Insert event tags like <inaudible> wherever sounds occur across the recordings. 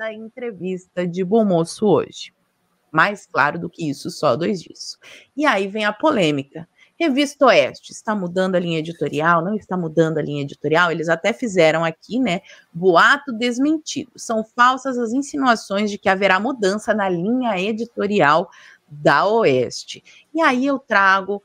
a entrevista de Bom Moço hoje. Mais claro do que isso, só dois disso. E aí vem a polêmica. Revista Oeste está mudando a linha editorial? Não está mudando a linha editorial? Eles até fizeram aqui, né? Boato desmentido. São falsas as insinuações de que haverá mudança na linha editorial da Oeste. E aí eu trago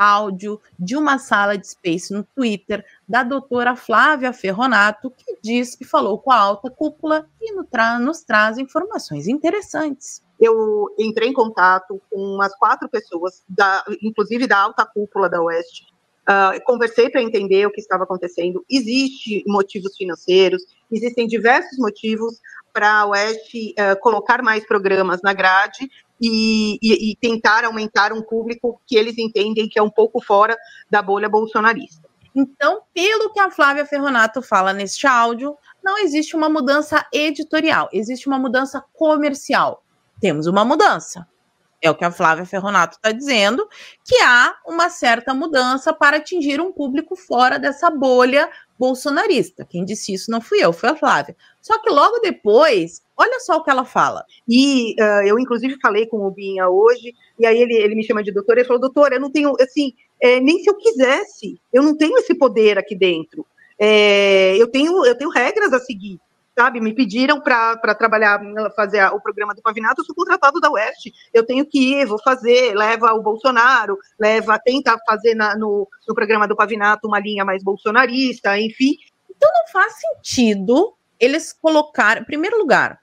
áudio de uma sala de space no Twitter da doutora Flávia Ferronato, que diz que falou com a alta cúpula e nos traz informações interessantes. Eu entrei em contato com umas quatro pessoas, da, inclusive da alta cúpula da Oeste. Uh, conversei para entender o que estava acontecendo. Existem motivos financeiros, existem diversos motivos para a Oeste uh, colocar mais programas na grade e, e, e tentar aumentar um público que eles entendem que é um pouco fora da bolha bolsonarista. Então, pelo que a Flávia Ferronato fala neste áudio, não existe uma mudança editorial, existe uma mudança comercial. Temos uma mudança. É o que a Flávia Ferronato está dizendo, que há uma certa mudança para atingir um público fora dessa bolha bolsonarista. Quem disse isso não fui eu, foi a Flávia. Só que logo depois Olha só o que ela fala. E uh, eu, inclusive, falei com o Binha hoje, e aí ele, ele me chama de doutora, ele falou, doutora, eu não tenho, assim, é, nem se eu quisesse, eu não tenho esse poder aqui dentro. É, eu, tenho, eu tenho regras a seguir, sabe? Me pediram para trabalhar, fazer o programa do Pavinato, eu sou contratado da Oeste, eu tenho que ir, vou fazer, leva o Bolsonaro, leva, tenta fazer na, no, no programa do Pavinato uma linha mais bolsonarista, enfim. Então não faz sentido eles colocaram, em primeiro lugar,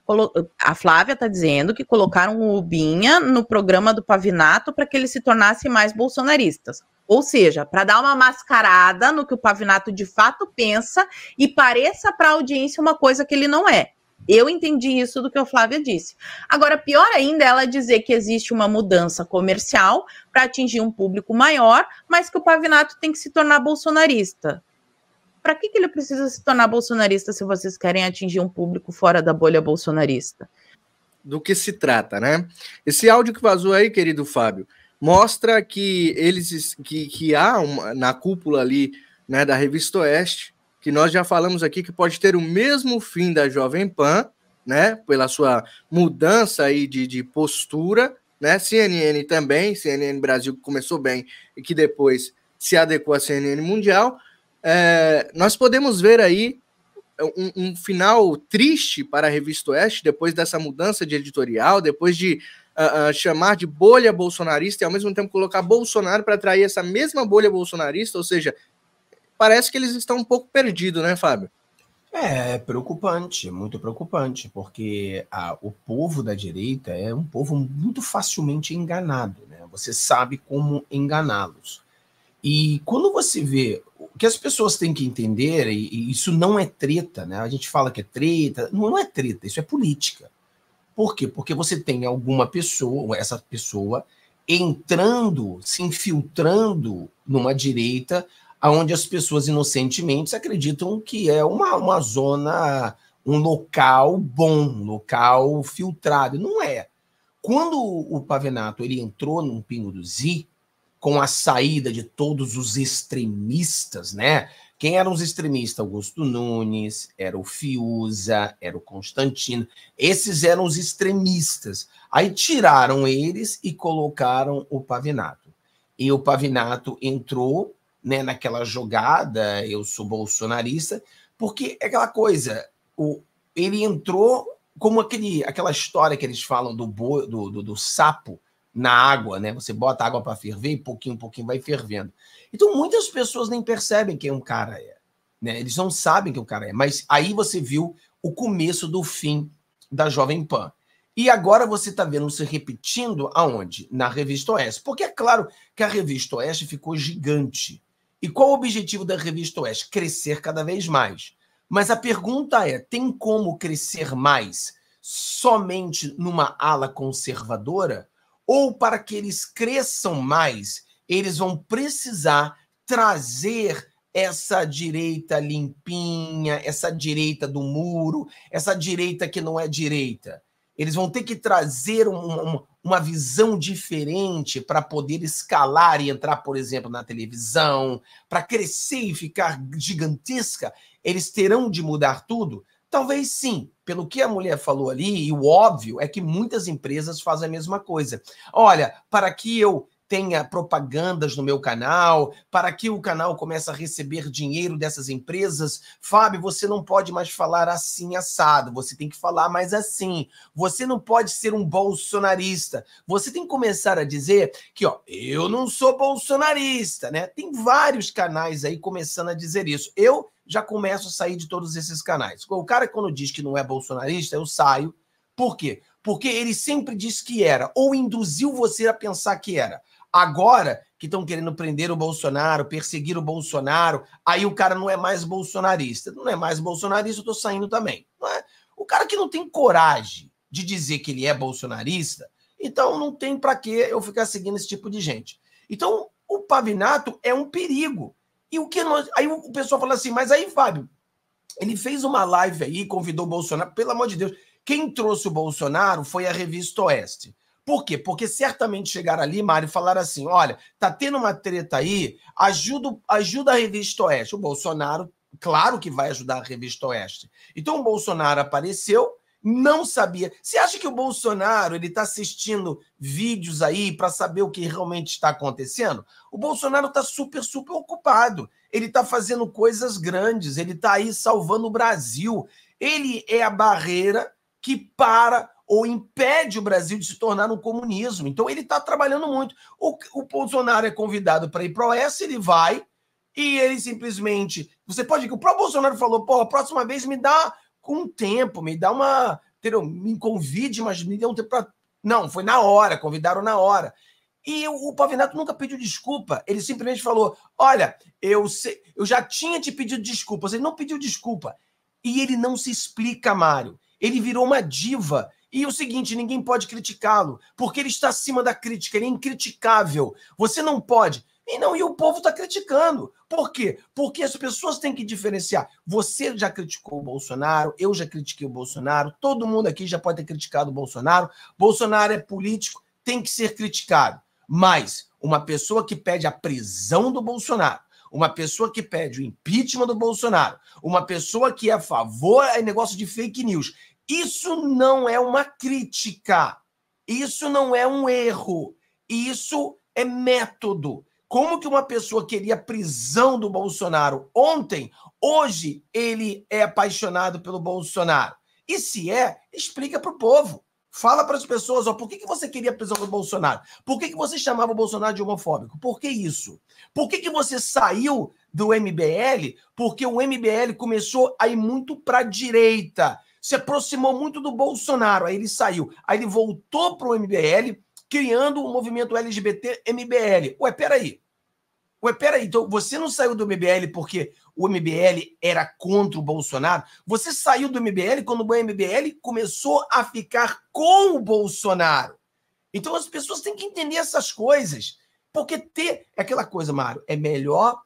a Flávia está dizendo que colocaram o Ubinha no programa do Pavinato para que ele se tornasse mais bolsonaristas. Ou seja, para dar uma mascarada no que o Pavinato de fato pensa e pareça para a audiência uma coisa que ele não é. Eu entendi isso do que a Flávia disse. Agora, pior ainda é ela dizer que existe uma mudança comercial para atingir um público maior, mas que o Pavinato tem que se tornar bolsonarista para que, que ele precisa se tornar bolsonarista se vocês querem atingir um público fora da bolha bolsonarista? Do que se trata, né? Esse áudio que vazou aí, querido Fábio, mostra que eles que, que há uma, na cúpula ali né, da revista Oeste, que nós já falamos aqui que pode ter o mesmo fim da Jovem Pan, né? Pela sua mudança aí de, de postura, né? CNN também, CNN Brasil começou bem e que depois se adequou à CNN Mundial, é, nós podemos ver aí um, um, final triste para a Revista Oeste, depois dessa mudança de editorial, depois de uh, uh, chamar de bolha bolsonarista e ao mesmo tempo colocar Bolsonaro para atrair essa mesma bolha bolsonarista, ou seja, parece que eles estão um pouco perdidos, né, Fábio? É, é preocupante, muito preocupante, porque a, o povo da direita é um povo muito facilmente enganado, né? Você sabe como enganá-los. E quando você vê que as pessoas têm que entender, e, e, isso não é treta, né? A gente fala que é treta, não, não é treta, isso é política. Por quê? Porque você tem alguma pessoa, essa pessoa, entrando, se infiltrando numa direita onde as pessoas inocentemente acreditam que é uma, uma zona, um local bom, um local filtrado. Não é. Quando o Pavenato ele entrou num Pingo do Z, com a saída de todos os extremistas, né? Quem eram os extremistas? Augusto Nunes, era o Fiuza, era o Constantino. Esses eram os extremistas. Aí tiraram eles e colocaram o Pavinato. E o Pavinato entrou né, naquela jogada, eu sou bolsonarista, porque é aquela coisa, o, ele entrou como aquele, aquela história que eles falam do, do, do, do sapo, na água, né? Você bota água para ferver e pouquinho, pouquinho vai fervendo. Então muitas pessoas nem percebem quem um cara é, né? Eles não sabem quem o um cara é. Mas aí você viu o começo do fim da Jovem Pan. E agora você está vendo se repetindo aonde? Na Revista Oeste. Porque é claro que a Revista Oeste ficou gigante. E qual o objetivo da Revista Oeste? Crescer cada vez mais. Mas a pergunta é: tem como crescer mais somente numa ala conservadora? ou para que eles cresçam mais, eles vão precisar trazer essa direita limpinha, essa direita do muro, essa direita que não é direita. Eles vão ter que trazer uma, uma visão diferente para poder escalar e entrar, por exemplo, na televisão, para crescer e ficar gigantesca. Eles terão de mudar tudo? Talvez sim, pelo que a mulher falou ali, e o óbvio é que muitas empresas fazem a mesma coisa. Olha, para que eu tenha propagandas no meu canal, para que o canal comece a receber dinheiro dessas empresas. Fábio, você não pode mais falar assim assado, você tem que falar mais assim. Você não pode ser um bolsonarista. Você tem que começar a dizer que, ó, eu não sou bolsonarista, né? Tem vários canais aí começando a dizer isso. Eu já começo a sair de todos esses canais. O cara, quando diz que não é bolsonarista, eu saio. Por quê? Porque ele sempre disse que era, ou induziu você a pensar que era. Agora que estão querendo prender o Bolsonaro, perseguir o Bolsonaro, aí o cara não é mais bolsonarista. Não é mais bolsonarista, eu estou saindo também. É? O cara que não tem coragem de dizer que ele é bolsonarista, então não tem para que eu ficar seguindo esse tipo de gente. Então, o Pavinato é um perigo. E o que nós. Aí o pessoal fala assim, mas aí, Fábio, ele fez uma live aí, convidou o Bolsonaro, pelo amor de Deus. Quem trouxe o Bolsonaro foi a revista Oeste. Por quê? Porque certamente chegaram ali, Mário, e falaram assim: olha, tá tendo uma treta aí, ajuda, ajuda a revista Oeste. O Bolsonaro, claro que vai ajudar a revista Oeste. Então o Bolsonaro apareceu, não sabia. Você acha que o Bolsonaro ele está assistindo vídeos aí para saber o que realmente está acontecendo? O Bolsonaro está super, super ocupado. Ele está fazendo coisas grandes, ele está aí salvando o Brasil. Ele é a barreira que para ou impede o Brasil de se tornar um comunismo. Então ele está trabalhando muito. O, o Bolsonaro é convidado para ir para o Oeste, ele vai e ele simplesmente. Você pode que o próprio Bolsonaro falou: pô, a próxima vez me dá um tempo, me dá uma. Me convide, mas me dê um tempo para. Não, foi na hora, convidaram na hora. E o Pavinato nunca pediu desculpa. Ele simplesmente falou: Olha, eu, eu já tinha te pedido desculpa. Ele não pediu desculpa. E ele não se explica, Mário. Ele virou uma diva. E o seguinte: ninguém pode criticá-lo, porque ele está acima da crítica, ele é incriticável. Você não pode. E não, e o povo está criticando. Por quê? Porque as pessoas têm que diferenciar. Você já criticou o Bolsonaro, eu já critiquei o Bolsonaro, todo mundo aqui já pode ter criticado o Bolsonaro. Bolsonaro é político, tem que ser criticado. Mas uma pessoa que pede a prisão do Bolsonaro, uma pessoa que pede o impeachment do Bolsonaro, uma pessoa que é a favor é negócio de fake news. Isso não é uma crítica. Isso não é um erro. Isso é método. Como que uma pessoa queria a prisão do Bolsonaro ontem, hoje ele é apaixonado pelo Bolsonaro? E se é, explica para o povo. Fala para as pessoas, ó, por que, que você queria a prisão do Bolsonaro? Por que, que você chamava o Bolsonaro de homofóbico? Por que isso? Por que, que você saiu do MBL? Porque o MBL começou a ir muito para a direita, se aproximou muito do Bolsonaro, aí ele saiu. Aí ele voltou para o MBL, criando o movimento LGBT MBL. Ué, peraí. Ué, peraí, então você não saiu do MBL porque o MBL era contra o Bolsonaro? Você saiu do MBL quando o MBL começou a ficar com o Bolsonaro. Então as pessoas têm que entender essas coisas. Porque ter é aquela coisa, Mário, é melhor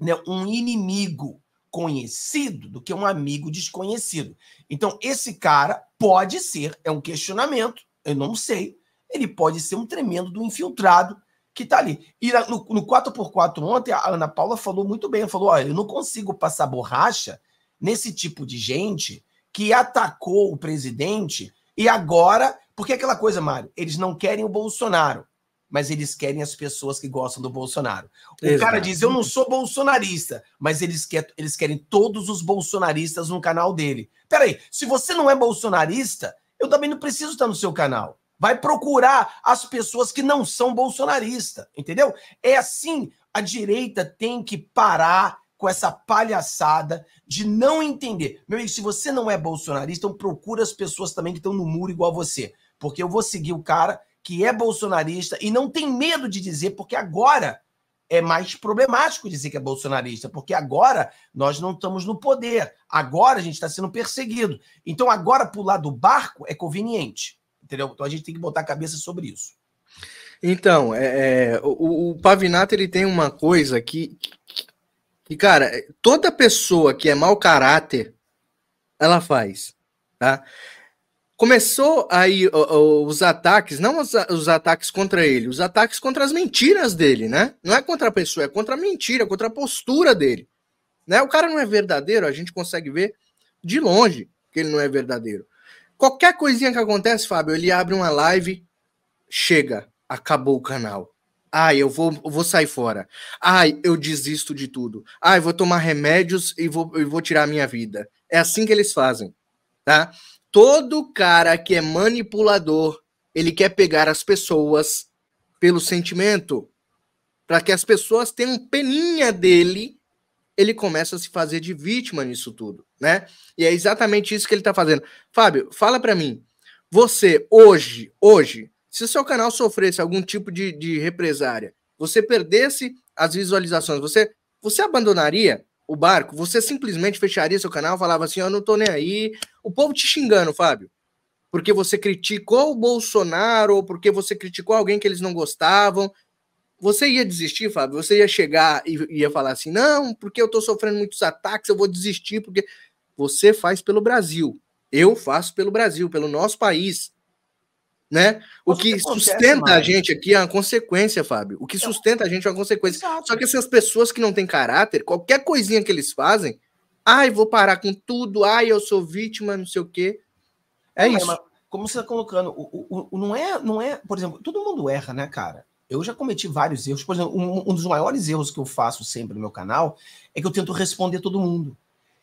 né, um inimigo conhecido do que um amigo desconhecido. Então, esse cara pode ser, é um questionamento, eu não sei, ele pode ser um tremendo do infiltrado que está ali. E no, no 4x4 ontem, a Ana Paula falou muito bem, falou, olha, eu não consigo passar borracha nesse tipo de gente que atacou o presidente e agora, porque é aquela coisa, Mário, eles não querem o Bolsonaro, mas eles querem as pessoas que gostam do Bolsonaro. O Exato. cara diz, eu não sou bolsonarista, mas eles, quer, eles querem todos os bolsonaristas no canal dele. Peraí, se você não é bolsonarista, eu também não preciso estar no seu canal vai procurar as pessoas que não são bolsonaristas, entendeu? É assim, a direita tem que parar com essa palhaçada de não entender. Meu amigo, se você não é bolsonarista, então procura as pessoas também que estão no muro igual a você, porque eu vou seguir o cara que é bolsonarista e não tem medo de dizer, porque agora é mais problemático dizer que é bolsonarista, porque agora nós não estamos no poder, agora a gente está sendo perseguido. Então, agora pular do barco é conveniente. Entendeu? Então a gente tem que botar a cabeça sobre isso. Então, é, é o, o Pavinato ele tem uma coisa que, que, cara, toda pessoa que é mau caráter, ela faz, tá? Começou aí os ataques, não os, os ataques contra ele, os ataques contra as mentiras dele, né? Não é contra a pessoa, é contra a mentira, contra a postura dele. Né? O cara não é verdadeiro, a gente consegue ver de longe que ele não é verdadeiro. Qualquer coisinha que acontece, Fábio, ele abre uma live, chega, acabou o canal. Ai, eu vou, eu vou sair fora. Ai, eu desisto de tudo. Ai, vou tomar remédios e vou, e vou tirar a minha vida. É assim que eles fazem, tá? Todo cara que é manipulador, ele quer pegar as pessoas pelo sentimento, para que as pessoas tenham peninha dele ele começa a se fazer de vítima nisso tudo, né? E é exatamente isso que ele está fazendo. Fábio, fala para mim, você hoje, hoje, se o seu canal sofresse algum tipo de, de represária, você perdesse as visualizações, você, você abandonaria o barco? Você simplesmente fecharia seu canal, falava assim, eu não tô nem aí, o povo te xingando, Fábio? Porque você criticou o Bolsonaro ou porque você criticou alguém que eles não gostavam? Você ia desistir, Fábio? Você ia chegar e ia falar assim: não, porque eu estou sofrendo muitos ataques, eu vou desistir, porque. Você faz pelo Brasil. Eu faço pelo Brasil, pelo nosso país. Né? O que sustenta a gente aqui é uma consequência, Fábio. O que então sustenta a gente é uma consequência. Só que essas pessoas que não têm caráter, qualquer coisinha que eles fazem, ai, vou parar com tudo, ai, eu sou vítima, não sei o quê. É não, é, isso. como você está colocando, o, o, o, não, é, não é, por exemplo, todo mundo erra, né, cara? Eu já cometi vários erros. Por exemplo, um, um, dos maiores erros que eu faço sempre no meu canal é que eu tento responder todo mundo.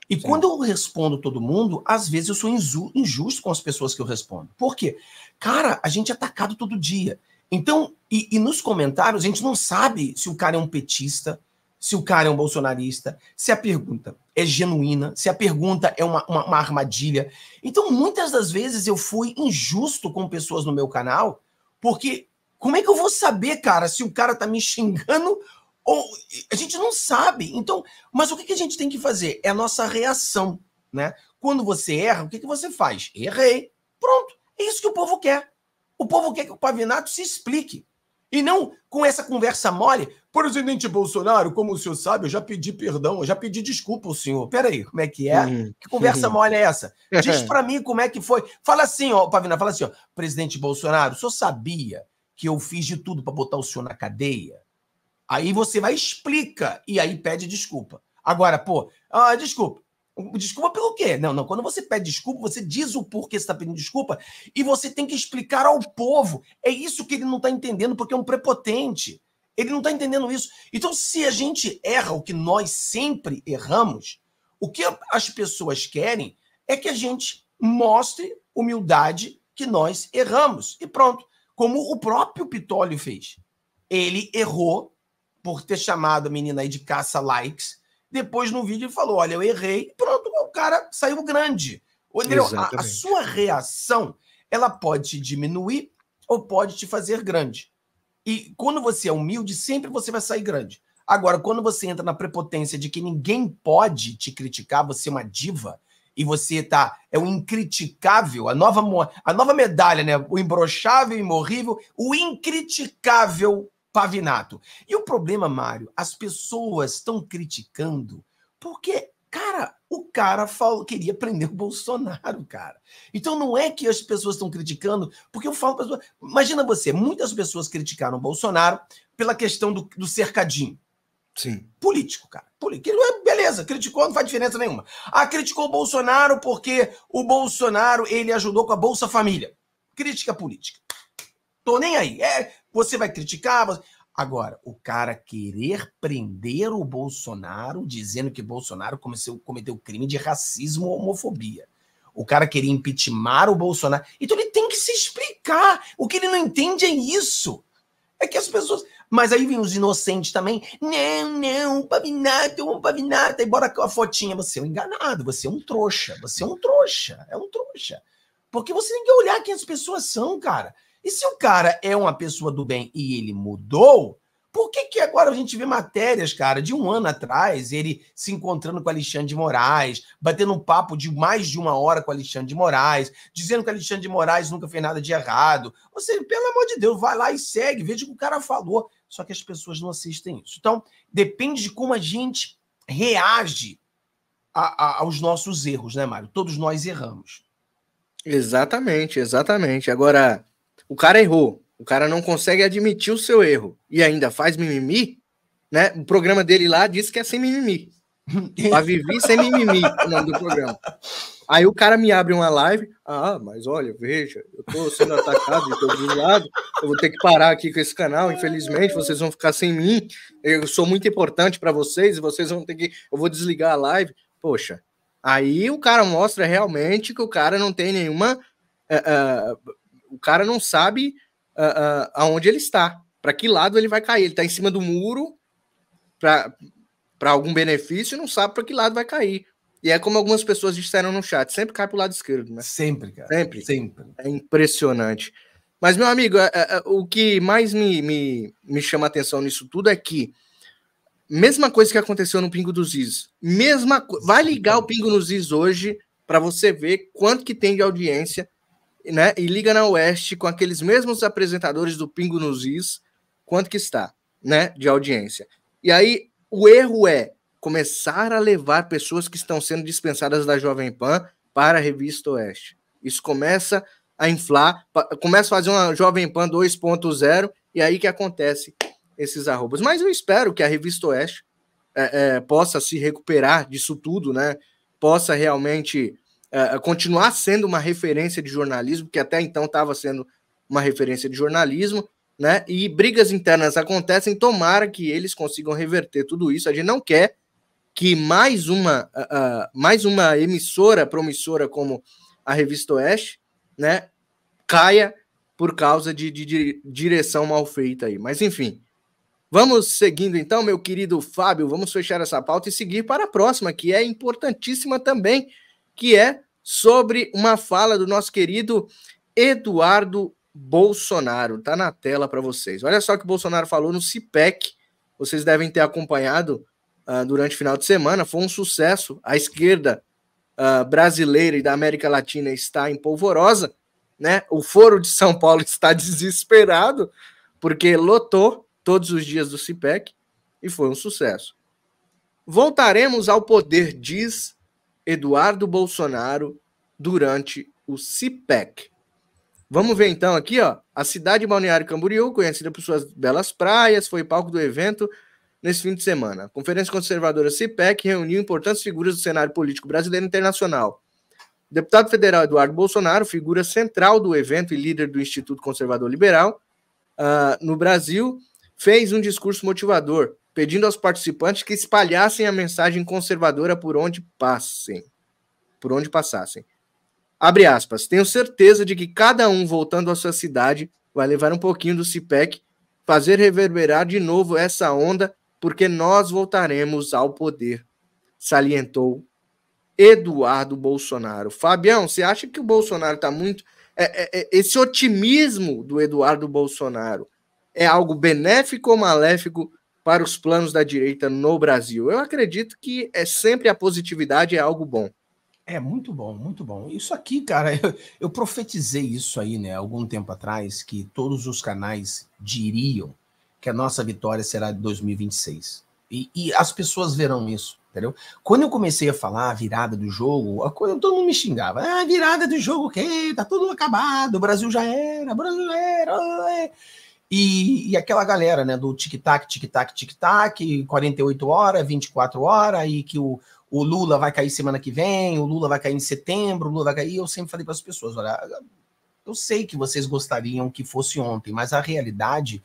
E Sim. quando eu respondo todo mundo, às vezes eu sou injusto com as pessoas que eu respondo. Por quê? Cara, a gente é atacado todo dia. Então, e, e nos comentários, a gente não sabe se o cara é um petista, se o cara é um bolsonarista, se a pergunta é genuína, se a pergunta é uma, uma, uma, armadilha. Então, muitas das vezes eu fui injusto com pessoas no meu canal, porque como é que eu vou saber, cara, se o cara tá me xingando ou a gente não sabe. Então, mas o que a gente tem que fazer é a nossa reação, né? Quando você erra, o que você faz? Errei. Pronto. É isso que o povo quer. O povo quer que o Pavinato se explique. E não com essa conversa mole, presidente Bolsonaro, como o senhor sabe, eu já pedi perdão, eu já pedi desculpa ao senhor. Peraí, como é que é? Uhum. Que conversa uhum. mole é essa? <laughs> Diz para mim como é que foi. Fala assim, ó, Pavina, fala assim, ó, presidente Bolsonaro, o senhor sabia que eu fiz de tudo para botar o senhor na cadeia. Aí você vai explica e aí pede desculpa. Agora, pô, ah, desculpa. Desculpa pelo quê? Não, não. Quando você pede desculpa, você diz o porquê você está pedindo desculpa e você tem que explicar ao povo. É isso que ele não está entendendo, porque é um prepotente. Ele não está entendendo isso. Então, se a gente erra o que nós sempre erramos, o que as pessoas querem é que a gente mostre humildade que nós erramos. E pronto como o próprio Pitólio fez. Ele errou por ter chamado a menina aí de caça likes. Depois, no vídeo, ele falou: Olha, eu errei. Pronto, o cara saiu grande. Entendeu? A, a sua reação ela pode te diminuir ou pode te fazer grande. E quando você é humilde, sempre você vai sair grande. Agora, quando você entra na prepotência de que ninguém pode te criticar, você é uma diva, e você tá é o incriticável, a nova a nova medalha, né? O imbrochável, imorrível, o incriticável Pavinato. E o problema, Mário, as pessoas estão criticando porque, cara, o cara falou, queria prender o Bolsonaro, cara. Então não é que as pessoas estão criticando, porque eu falo para as pessoas. Imagina você, muitas pessoas criticaram o Bolsonaro pela questão do, do cercadinho. Sim. Político, cara. Político. É beleza, criticou, não faz diferença nenhuma. Ah, criticou o Bolsonaro porque o Bolsonaro ele ajudou com a Bolsa Família. Crítica política. Tô nem aí. É, você vai criticar. mas Agora, o cara querer prender o Bolsonaro dizendo que Bolsonaro comeceu, cometeu crime de racismo ou homofobia. O cara querer impeachment o Bolsonaro. Então ele tem que se explicar. O que ele não entende é isso. É que as pessoas. Mas aí vem os inocentes também. Não, não, o Pavinato, o Pavinato. E bora com a fotinha. Você é um enganado, você é um trouxa, você é um trouxa, é um trouxa. Porque você tem que olhar quem as pessoas são, cara. E se o cara é uma pessoa do bem e ele mudou, por que, que agora a gente vê matérias, cara, de um ano atrás, ele se encontrando com Alexandre de Moraes, batendo um papo de mais de uma hora com Alexandre de Moraes, dizendo que Alexandre de Moraes nunca fez nada de errado? Ou seja, pelo amor de Deus, vai lá e segue, veja o que o cara falou só que as pessoas não assistem isso. Então, depende de como a gente reage a, a, aos nossos erros, né, Mário? Todos nós erramos. Exatamente, exatamente. Agora, o cara errou, o cara não consegue admitir o seu erro e ainda faz mimimi, né? O programa dele lá disse que é sem mimimi. <laughs> A Vivi sem mimimi, o nome do programa. Aí o cara me abre uma live. Ah, mas olha, veja, eu tô sendo atacado de todos os lados. Eu vou ter que parar aqui com esse canal. Infelizmente, vocês vão ficar sem mim. Eu sou muito importante para vocês e vocês vão ter que. Eu vou desligar a live. Poxa, aí o cara mostra realmente que o cara não tem nenhuma. Uh, uh, o cara não sabe uh, aonde ele está, para que lado ele vai cair. Ele está em cima do muro para algum benefício e não sabe para que lado vai cair. E é como algumas pessoas disseram no chat, sempre cai pro lado esquerdo, né? Sempre, cara. Sempre. Sempre. É impressionante. Mas, meu amigo, é, é, o que mais me, me, me chama a atenção nisso tudo é que mesma coisa que aconteceu no Pingo dos Is. Mesma Vai é ligar o Pingo nos Is hoje para você ver quanto que tem de audiência, né? E liga na Oeste com aqueles mesmos apresentadores do Pingo nos Is, quanto que está, né? De audiência. E aí o erro é começar a levar pessoas que estão sendo dispensadas da Jovem Pan para a Revista Oeste. Isso começa a inflar, começa a fazer uma Jovem Pan 2.0 e aí que acontece esses arrobas. Mas eu espero que a Revista Oeste é, é, possa se recuperar disso tudo, né? Possa realmente é, é continuar sendo uma referência de jornalismo, que até então estava sendo uma referência de jornalismo, né? E brigas internas acontecem, tomara que eles consigam reverter tudo isso. A gente não quer que mais uma, uh, mais uma emissora promissora como a Revista Oeste, né, caia por causa de, de, de direção mal feita aí. Mas enfim, vamos seguindo então, meu querido Fábio, vamos fechar essa pauta e seguir para a próxima, que é importantíssima também, que é sobre uma fala do nosso querido Eduardo Bolsonaro. Tá na tela para vocês. Olha só o que o Bolsonaro falou no CIPEC. Vocês devem ter acompanhado uh, durante o final de semana, foi um sucesso. A esquerda uh, brasileira e da América Latina está em polvorosa, né? O Foro de São Paulo <laughs> está desesperado, porque lotou todos os dias do CIPEC e foi um sucesso. Voltaremos ao poder, diz Eduardo Bolsonaro durante o CIPEC. Vamos ver então aqui, ó. A cidade de Balneário Camboriú, conhecida por suas belas praias, foi palco do evento nesse fim de semana. A Conferência Conservadora CIPEC reuniu importantes figuras do cenário político brasileiro e internacional. O deputado federal Eduardo Bolsonaro, figura central do evento e líder do Instituto Conservador Liberal uh, no Brasil, fez um discurso motivador, pedindo aos participantes que espalhassem a mensagem conservadora por onde passem. Por onde passassem. Abre aspas. Tenho certeza de que cada um voltando à sua cidade vai levar um pouquinho do CIPEC, fazer reverberar de novo essa onda porque nós voltaremos ao poder, salientou Eduardo Bolsonaro. Fabião, você acha que o Bolsonaro está muito. É, é, é, esse otimismo do Eduardo Bolsonaro é algo benéfico ou maléfico para os planos da direita no Brasil? Eu acredito que é sempre a positividade é algo bom. É muito bom, muito bom. Isso aqui, cara, <laughs> eu, eu profetizei isso aí, né, algum tempo atrás, que todos os canais diriam que a nossa vitória será de 2026. E, e, as pessoas verão isso, entendeu? Quando eu comecei a falar a virada do jogo, a coisa, todo mundo me xingava. Ah, virada do jogo, o Tá tudo acabado, o Brasil já era, o Brasil já era. Ué. E, e, aquela galera, né, do tic-tac, tic-tac, tic-tac, 48 horas, 24 horas, e que o, o Lula vai cair semana que vem, o Lula vai cair em setembro, o Lula vai cair. Eu sempre falei para as pessoas: olha, eu sei que vocês gostariam que fosse ontem, mas a realidade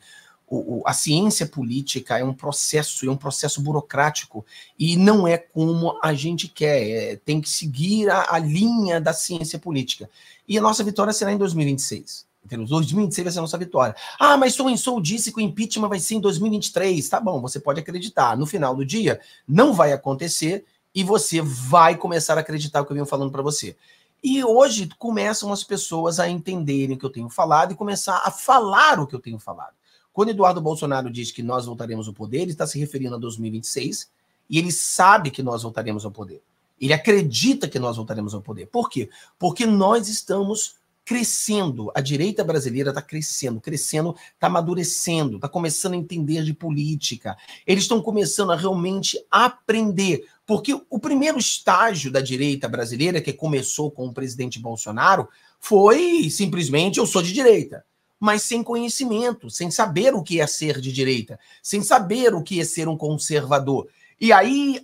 o, o, a ciência política é um processo, é um processo burocrático, e não é como a gente quer, é, tem que seguir a, a, linha da ciência política. E a nossa vitória será em 2026. Entendeu? 2026 vai ser a nossa vitória. Ah, mas Sou Sou disse que o impeachment vai ser em 2023. Tá bom, você pode acreditar. No final do dia, não vai acontecer e você vai começar a acreditar o que eu venho falando para você. E hoje começam as pessoas a entenderem o que eu tenho falado e começar a falar o que eu tenho falado. Quando Eduardo Bolsonaro diz que nós voltaremos ao poder, ele está se referindo a 2026 e ele sabe que nós voltaremos ao poder. Ele acredita que nós voltaremos ao poder. Por quê? Porque nós estamos crescendo. A direita brasileira está crescendo, crescendo, está amadurecendo, está começando a entender de política. Eles estão começando a realmente aprender. Porque o primeiro estágio da direita brasileira, que começou com o presidente Bolsonaro, foi simplesmente eu sou de direita mas sem conhecimento, sem saber o que é ser de direita, sem saber o que é ser um conservador. E aí,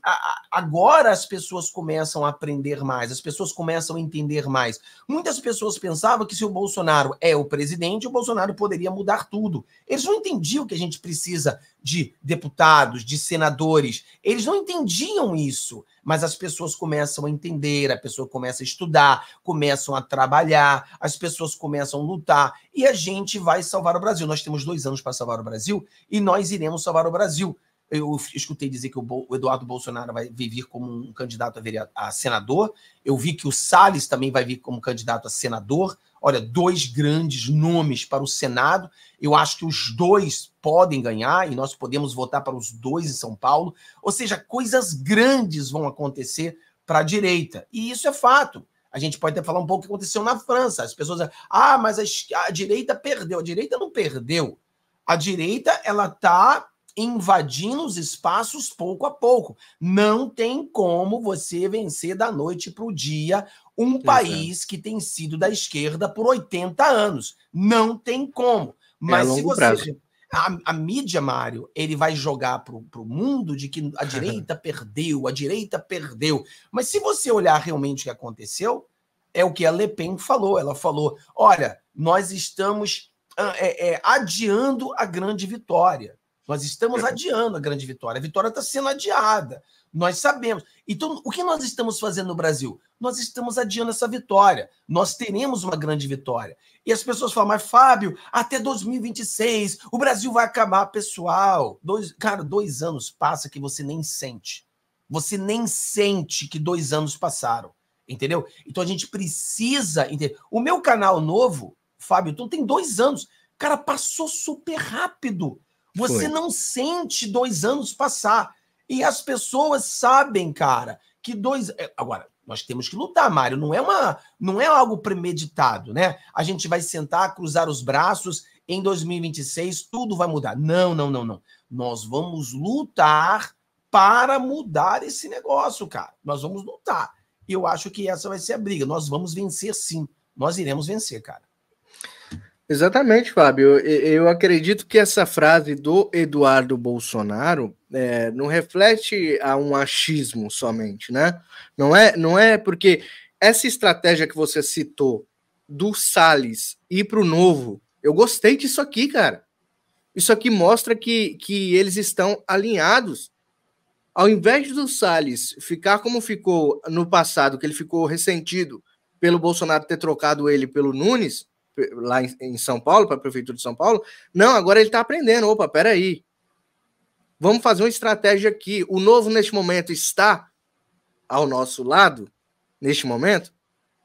agora as pessoas começam a aprender mais, as pessoas começam a entender mais. Muitas pessoas pensavam que se o Bolsonaro é o presidente, o Bolsonaro poderia mudar tudo. Eles não entendiam que a gente precisa de deputados, de senadores. Eles não entendiam isso, mas as pessoas começam a entender, a pessoa começa a estudar, começam a trabalhar, as pessoas começam a lutar e a gente vai salvar o Brasil. Nós temos dois anos para salvar o Brasil e nós iremos salvar o Brasil eu escutei dizer que o, Eduardo Bolsonaro vai vir como um candidato a, vereador, a senador. Eu vi que o Salles também vai vir como candidato a senador. Olha, dois grandes nomes para o Senado. Eu acho que os dois podem ganhar e nós podemos votar para os dois em São Paulo. Ou seja, coisas grandes vão acontecer para a direita. E isso é fato. A gente pode até falar um pouco o que aconteceu na França. As pessoas dizem, ah, mas a, a direita perdeu. A direita não perdeu. A direita, ela está invadindo os espaços pouco a pouco. Não tem como você vencer da noite para o dia um Exato. país que tem sido da esquerda por 80 anos. Não tem como. É Mas é se você. A, a, mídia, Mário, ele vai jogar pro, o mundo de que a <laughs> direita perdeu, a direita perdeu. Mas se você olhar realmente o que aconteceu, é o que a Le Pen falou. Ela falou: olha, nós estamos é, é, adiando a grande vitória. Nós estamos é. adiando a grande vitória. A vitória está sendo adiada. Nós sabemos. Então, o que nós estamos fazendo no Brasil? Nós estamos adiando essa vitória. Nós teremos uma grande vitória. E as pessoas falam, mas Fábio, até 2026 o Brasil vai acabar, pessoal. Dois, cara, dois anos passa que você nem sente. Você nem sente que dois anos passaram. Entendeu? Então a gente precisa entender. O meu canal novo, Fábio, então tem dois anos. Cara, passou super rápido. Você Foi. não sente dois anos passar. E as pessoas sabem, cara, que dois. É, agora, nós temos que lutar, Mário. Não é uma, não é algo premeditado, né? A gente vai sentar, cruzar os braços, em 2026 tudo vai mudar. Não, não, não, não. Nós vamos lutar para mudar esse negócio, cara. Nós vamos lutar. E eu acho que essa vai ser a briga. Nós vamos vencer sim. Nós iremos vencer, cara. Exatamente, Fábio. Eu, eu acredito que essa frase do Eduardo Bolsonaro é, não reflete a um achismo somente, né? Não é, não é porque essa estratégia que você citou do Salles ir para o novo, eu gostei disso aqui, cara. Isso aqui mostra que, que eles estão alinhados. Ao invés do Salles ficar como ficou no passado, que ele ficou ressentido pelo Bolsonaro ter trocado ele pelo Nunes, lá em São Paulo, para a Prefeitura de São Paulo. Não, agora ele está aprendendo. Opa, peraí. Vamos fazer uma estratégia aqui. O novo, neste momento, está ao nosso lado, neste momento.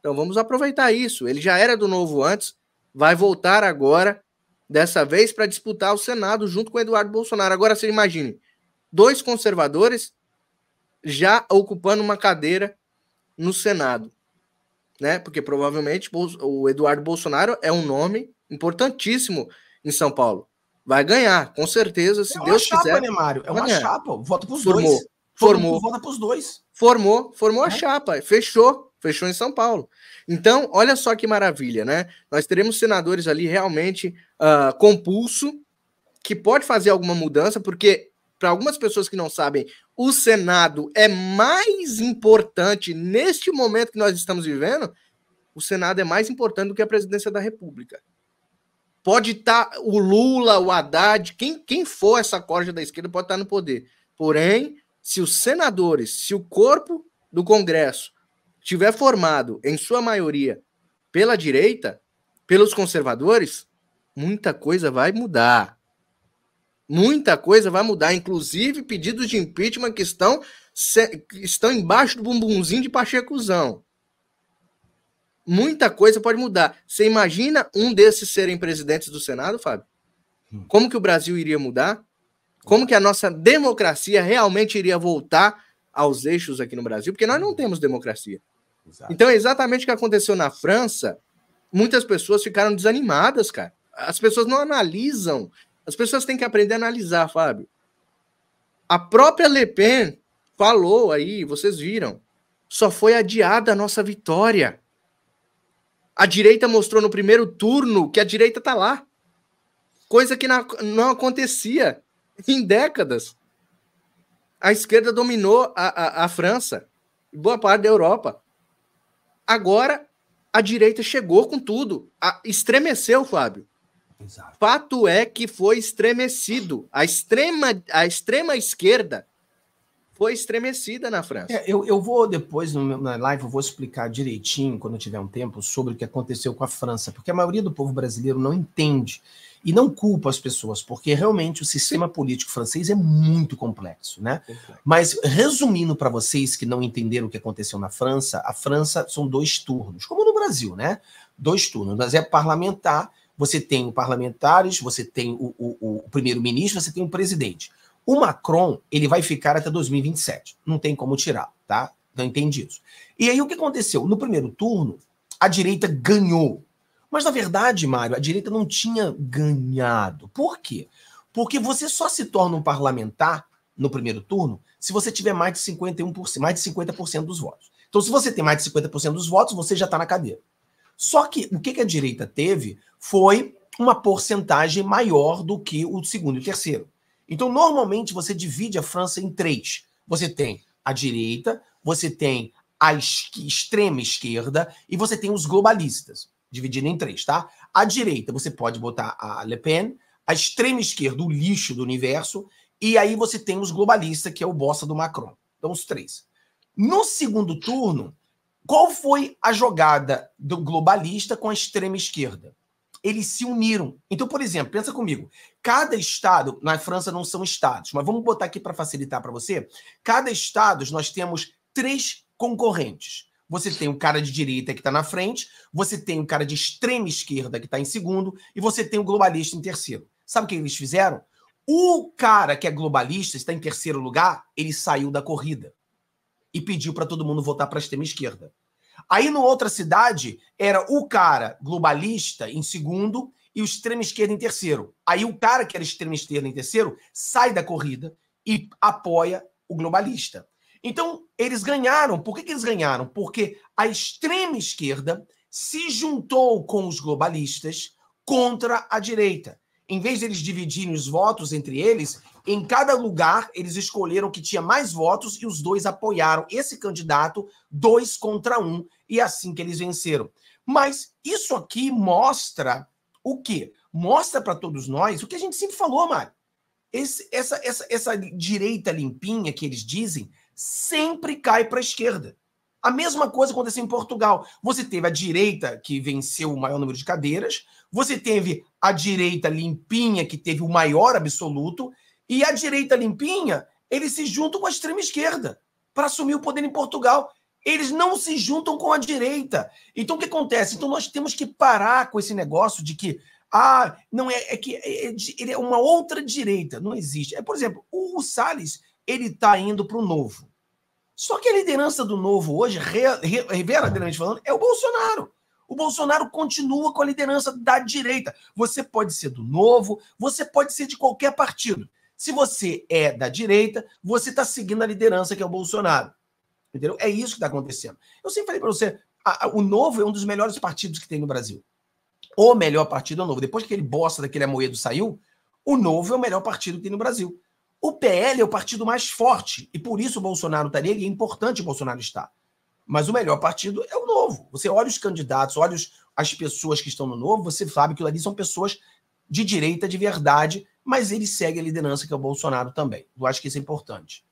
Então vamos aproveitar isso. Ele já era do novo antes, vai voltar agora, dessa vez, para disputar o Senado junto com Eduardo Bolsonaro. Agora você imagine: dois conservadores já ocupando uma cadeira no Senado né? Porque provavelmente o Eduardo Bolsonaro é um nome importantíssimo em São Paulo. Vai ganhar, com certeza, se é Deus chapa, quiser. Né, Mário? É uma ganhar. chapa, voto pros formou, dois. Formou. Vota pros dois. Formou, formou é. a chapa, fechou, fechou em São Paulo. Então, olha só que maravilha, né? Nós teremos senadores ali realmente uh, ah, compulso, que pode fazer alguma mudança, porque para algumas pessoas que não sabem o Senado é mais importante neste momento que nós estamos vivendo, o Senado é mais importante do que a presidência da República. Pode estar tá o Lula, o Haddad, quem, quem for essa corja da esquerda pode estar tá no poder. Porém, se os senadores, se o corpo do Congresso tiver formado, em sua maioria, pela direita, pelos conservadores, muita coisa vai mudar. Muita coisa vai mudar, inclusive pedidos de impeachment que estão, que estão embaixo do bumbumzinho de Pachecuzão. Muita coisa pode mudar. Você imagina um desses serem presidentes do Senado, Fábio? Hum. Como que o Brasil iria mudar? Como que a nossa democracia realmente iria voltar aos eixos aqui no Brasil? Porque nós não temos democracia. Exato. Então, é exatamente o que aconteceu na França. Muitas pessoas ficaram desanimadas, cara. As pessoas não analisam as pessoas têm que aprender a analisar, Fábio. A própria Le Pen falou aí, vocês viram, só foi adiada a nossa vitória. A direita mostrou no primeiro turno que a direita está lá. Coisa que não acontecia <laughs> em décadas. A esquerda dominou a, a, a França e boa parte da Europa. Agora a direita chegou com tudo. A, estremeceu, Fábio. Exato. Fato é que foi estremecido. A extrema, a extrema esquerda foi estremecida na França. É, eu, eu vou depois, meu, na live, eu vou explicar direitinho, quando tiver um tempo, sobre o que aconteceu com a França, porque a maioria do povo brasileiro não entende e não culpa as pessoas, porque realmente o sistema político francês é muito complexo, né? Complexo. Mas resumindo para vocês que não entenderam o que aconteceu na França, a França são dois turnos, como no Brasil, né? Dois turnos, mas é parlamentar você tem parlamentares, você tem o, o, o primeiro-ministro, você tem o presidente. O Macron, ele vai ficar até 2027. Não tem como tirar, tá? Não entendi isso. E aí o que aconteceu? No primeiro turno, a direita ganhou. Mas na verdade, Mário, a direita não tinha ganhado. Por quê? Porque você só se torna um parlamentar no primeiro turno se você tiver mais de 51%, mais de 50% dos votos. Então, se você tem mais de 50% dos votos, você já está na cadeira. Só que o que a direita teve foi uma porcentagem maior do que o segundo e o terceiro. Então, normalmente, você divide a França em três. Você tem a direita, você tem a extrema esquerda e você tem os globalistas, dividido em três, tá? A direita, você pode botar a Le Pen, a extrema esquerda, o lixo do universo, e aí você tem os globalistas, que é o bosta do Macron. Então, os três. No segundo turno, qual foi a jogada do globalista com a extrema esquerda? Eles se uniram. Então, por exemplo, pensa comigo. Cada estado, na França não são estados, mas vamos botar aqui para facilitar para você. Cada estado nós temos três concorrentes. Você tem o cara de direita que está na frente, você tem o cara de extrema esquerda que está em segundo e você tem o globalista em terceiro. Sabe o que eles fizeram? O cara que é globalista, está em terceiro lugar, ele saiu da corrida e pediu para todo mundo votar para a extrema esquerda. Aí, numa outra cidade, era o cara globalista em segundo e o extrema esquerda em terceiro. Aí, o cara que era extrema esquerda em terceiro sai da corrida e apoia o globalista. Então, eles ganharam. Por que, que eles ganharam? Porque a extrema esquerda se juntou com os globalistas contra a direita. Em vez deles dividirem os votos entre eles, em cada lugar, eles escolheram que tinha mais votos e os dois apoiaram esse candidato, dois contra um, e é assim que eles venceram. Mas isso aqui mostra o quê? Mostra para todos nós o que a gente sempre falou, Mário. Esse, essa, essa, essa direita limpinha que eles dizem sempre cai para a esquerda. A mesma coisa aconteceu em Portugal. Você teve a direita que venceu o maior número de cadeiras, você teve a direita limpinha que teve o maior absoluto, e a direita limpinha, eles se juntam com a extrema esquerda para assumir o poder em Portugal. Eles não se juntam com a direita. Então o que acontece? Então nós temos que parar com esse negócio de que ah, não é, é que é, é ele é, é uma outra direita. Não existe. É, por exemplo, o, o Salles ele está indo para o novo. Só que a liderança do novo hoje, re, re, verdadeiramente falando, é o Bolsonaro. O Bolsonaro continua com a liderança da direita. Você pode ser do novo, você pode ser de qualquer partido. Se você é da direita, você está seguindo a liderança que é o Bolsonaro. Entendeu? É isso que está acontecendo. Eu sempre falei para você, a, a, o Novo é um dos melhores partidos que tem no Brasil. O melhor partido é o Novo. Depois que aquele bosta daquele Amoedo saiu, o Novo é o melhor partido que tem no Brasil. O PL é o partido mais forte e por isso o Bolsonaro tá nele e é importante o Bolsonaro estar. Mas o melhor partido é o Novo. Você olha os candidatos, olha os, as pessoas que estão no Novo, você sabe que ali são pessoas de direita de verdade mas ele segue a liderança que é o Bolsonaro também. Eu acho que isso é importante.